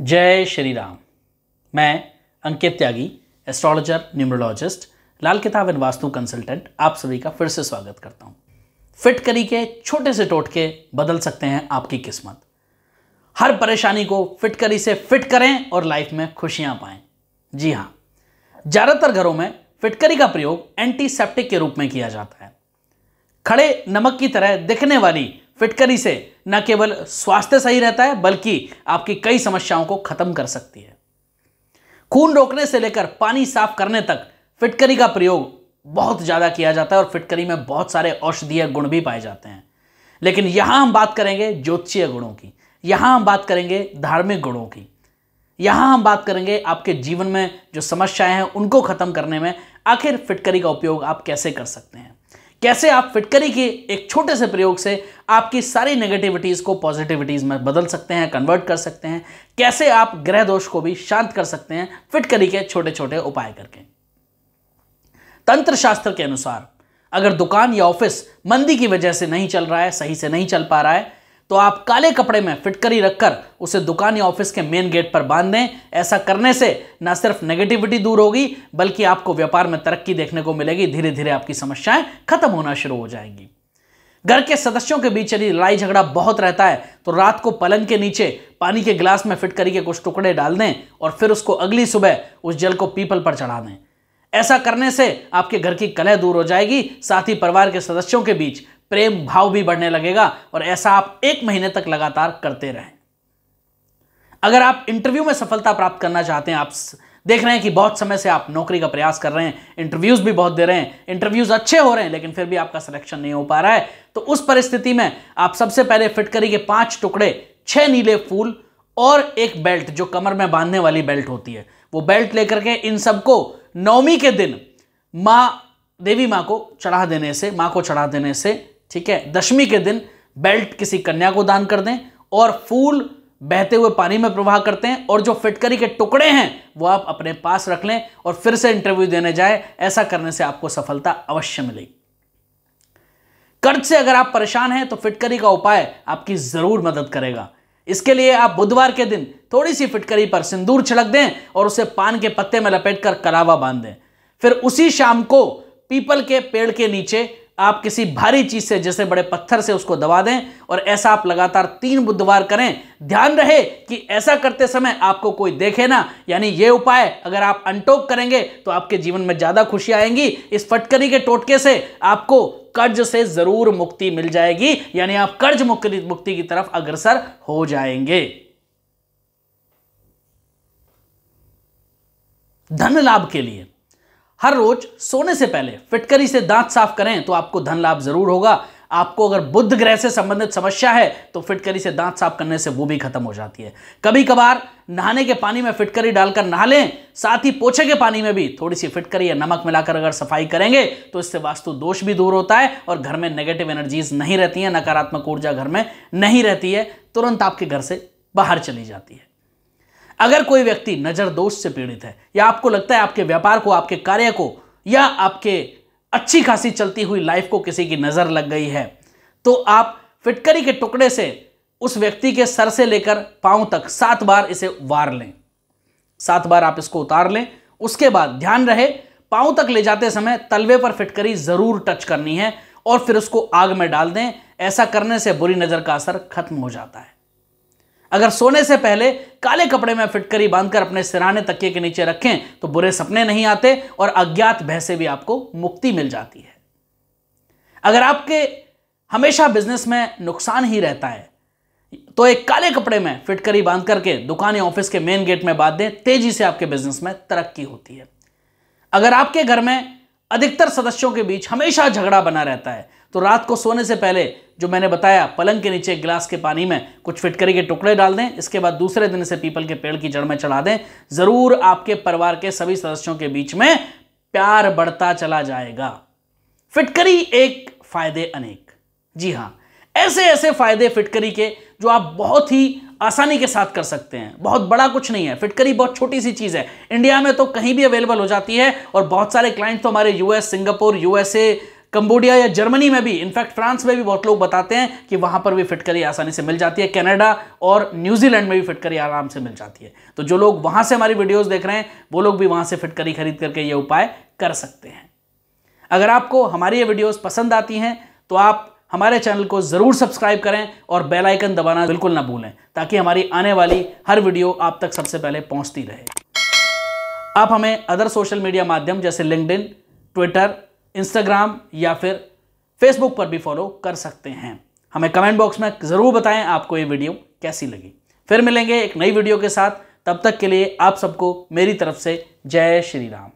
जय श्री राम मैं अंकित त्यागी astrologer numerologist लाल किताब एंड वास्तु कंसल्टेंट आप सभी का फिर से स्वागत करता हूँ फिट करी के छोटे से टोटके बदल सकते हैं आपकी किस्मत हर परेशानी को फिट करी से फिट करें और लाइफ में खुशियां पाएं जी हाँ ज़्यादातर घरों में फिटकरी का प्रयोग एंटीसेप्टिक के रूप में किया जाता है खड़े नमक की तरह दिखने वाली फिटकरी से न केवल स्वास्थ्य सही रहता है बल्कि आपकी कई समस्याओं को खत्म कर सकती है खून रोकने से लेकर पानी साफ करने तक फिटकरी का प्रयोग बहुत ज़्यादा किया जाता है और फिटकरी में बहुत सारे औषधीय गुण भी पाए जाते हैं लेकिन यहाँ हम बात करेंगे ज्योतिषीय गुणों की यहाँ हम बात करेंगे धार्मिक गुणों की यहाँ हम बात करेंगे आपके जीवन में जो समस्याएं हैं उनको ख़त्म करने में आखिर फिटकरी का उपयोग आप कैसे कर सकते हैं कैसे आप फिटकरी के एक छोटे से प्रयोग से आपकी सारी नेगेटिविटीज़ को पॉजिटिविटीज़ में बदल सकते हैं कन्वर्ट कर सकते हैं कैसे आप ग्रह दोष को भी शांत कर सकते हैं फिटकरी के छोटे छोटे उपाय करके तंत्र शास्त्र के अनुसार अगर दुकान या ऑफिस मंदी की वजह से नहीं चल रहा है सही से नहीं चल पा रहा है तो आप काले कपड़े में फिटकरी रखकर उसे दुकान या ऑफिस के मेन गेट पर बांध दें ऐसा करने से ना सिर्फ नेगेटिविटी दूर होगी बल्कि आपको व्यापार में तरक्की देखने को मिलेगी धीरे धीरे आपकी समस्याएं खत्म होना शुरू हो जाएंगी घर के सदस्यों के बीच यदि लड़ाई झगड़ा बहुत रहता है तो रात को पलंग के नीचे पानी के गिलास में फिट करी के कुछ टुकड़े डाल दें और फिर उसको अगली सुबह उस जल को पीपल पर चढ़ा दें ऐसा करने से आपके घर की कलह दूर हो जाएगी साथ ही परिवार के सदस्यों के बीच प्रेम भाव भी बढ़ने लगेगा और ऐसा आप एक महीने तक लगातार करते रहें अगर आप इंटरव्यू में सफलता प्राप्त करना चाहते हैं आप देख रहे हैं कि बहुत समय से आप नौकरी का प्रयास कर रहे हैं इंटरव्यूज भी बहुत दे रहे हैं इंटरव्यूज अच्छे हो रहे हैं लेकिन फिर भी आपका सिलेक्शन नहीं हो पा रहा है तो उस परिस्थिति में आप सबसे पहले फिटकरी के पांच टुकड़े छह नीले फूल और एक बेल्ट जो कमर में बांधने वाली बेल्ट होती है वो बेल्ट लेकर के इन सबको नवमी के दिन माँ देवी माँ को चढ़ा देने से माँ को चढ़ा देने से ठीक है दशमी के दिन बेल्ट किसी कन्या को दान कर दें और फूल बहते हुए पानी में प्रवाह करते हैं और जो फिटकरी के टुकड़े हैं वो आप अपने पास रख लें और फिर से इंटरव्यू देने जाए ऐसा करने से आपको सफलता अवश्य मिलेगी कर्ज से अगर आप परेशान हैं तो फिटकरी का उपाय आपकी ज़रूर मदद करेगा इसके लिए आप बुधवार के दिन थोड़ी सी फिटकरी पर सिंदूर छिड़क दें और उसे पान के पत्ते में लपेट कर करावा बांध दें फिर उसी शाम को पीपल के पेड़ के नीचे आप किसी भारी चीज से जैसे बड़े पत्थर से उसको दबा दें और ऐसा आप लगातार तीन बुधवार करें ध्यान रहे कि ऐसा करते समय आपको कोई देखे ना यानी यह उपाय अगर आप अनटोक करेंगे तो आपके जीवन में ज्यादा खुशी आएंगी इस फटकरी के टोटके से आपको कर्ज से जरूर मुक्ति मिल जाएगी यानी आप कर्ज मुक्ति मुक्ति की तरफ अग्रसर हो जाएंगे धन लाभ के लिए हर रोज सोने से पहले फिटकरी से दांत साफ करें तो आपको धन लाभ जरूर होगा आपको अगर बुद्ध ग्रह से संबंधित समस्या है तो फिटकरी से दांत साफ करने से वो भी खत्म हो जाती है कभी कभार नहाने के पानी में फिटकरी डालकर नहा लें साथ ही पोछे के पानी में भी थोड़ी सी फिटकरी या नमक मिलाकर अगर सफाई करेंगे तो इससे वास्तु दोष भी दूर होता है और घर में नेगेटिव एनर्जीज नहीं रहती हैं नकारात्मक ऊर्जा घर में नहीं रहती है तुरंत आपके घर से बाहर चली जाती है अगर कोई व्यक्ति नज़र दोष से पीड़ित है या आपको लगता है आपके व्यापार को आपके कार्य को या आपके अच्छी खासी चलती हुई लाइफ को किसी की नज़र लग गई है तो आप फिटकरी के टुकड़े से उस व्यक्ति के सर से लेकर पांव तक सात बार इसे वार लें सात बार आप इसको उतार लें उसके बाद ध्यान रहे पांव तक ले जाते समय तलवे पर फिटकरी ज़रूर टच करनी है और फिर उसको आग में डाल दें ऐसा करने से बुरी नज़र का असर खत्म हो जाता है अगर सोने से पहले काले कपड़े में फिटकरी बांधकर अपने सिराने तकिए के नीचे रखें तो बुरे सपने नहीं आते और अज्ञात भय से भी आपको मुक्ति मिल जाती है अगर आपके हमेशा बिजनेस में नुकसान ही रहता है तो एक काले कपड़े में फिटकरी बांध करके दुकान या ऑफिस के मेन गेट में बांध दें तेजी से आपके बिजनेस में तरक्की होती है अगर आपके घर में अधिकतर सदस्यों के बीच हमेशा झगड़ा बना रहता है तो रात को सोने से पहले जो मैंने बताया पलंग के नीचे एक गिलास के पानी में कुछ फिटकरी के टुकड़े डाल दें इसके बाद दूसरे दिन से पीपल के पेड़ की जड़ में चढ़ा दें ज़रूर आपके परिवार के सभी सदस्यों के बीच में प्यार बढ़ता चला जाएगा फिटकरी एक फायदे अनेक जी हाँ ऐसे ऐसे फायदे फिटकरी के जो आप बहुत ही आसानी के साथ कर सकते हैं बहुत बड़ा कुछ नहीं है फिटकरी बहुत छोटी सी चीज़ है इंडिया में तो कहीं भी अवेलेबल हो जाती है और बहुत सारे क्लाइंट तो हमारे यूएस सिंगापुर यूएसए कंबोडिया या जर्मनी में भी इनफैक्ट फ्रांस में भी बहुत लोग बताते हैं कि वहाँ पर भी फिटकरी आसानी से मिल जाती है कनाडा और न्यूजीलैंड में भी फिटकरी आराम से मिल जाती है तो जो लोग वहाँ से हमारी वीडियोस देख रहे हैं वो लोग भी वहाँ से फिटकरी खरीद करके ये उपाय कर सकते हैं अगर आपको हमारी ये वीडियोज़ पसंद आती हैं तो आप हमारे चैनल को ज़रूर सब्सक्राइब करें और बेलाइकन दबाना बिल्कुल ना भूलें ताकि हमारी आने वाली हर वीडियो आप तक सबसे पहले पहुंचती रहे आप हमें अदर सोशल मीडिया माध्यम जैसे लिंकड ट्विटर इंस्टाग्राम या फिर फेसबुक पर भी फॉलो कर सकते हैं हमें कमेंट बॉक्स में ज़रूर बताएं आपको ये वीडियो कैसी लगी फिर मिलेंगे एक नई वीडियो के साथ तब तक के लिए आप सबको मेरी तरफ से जय श्री राम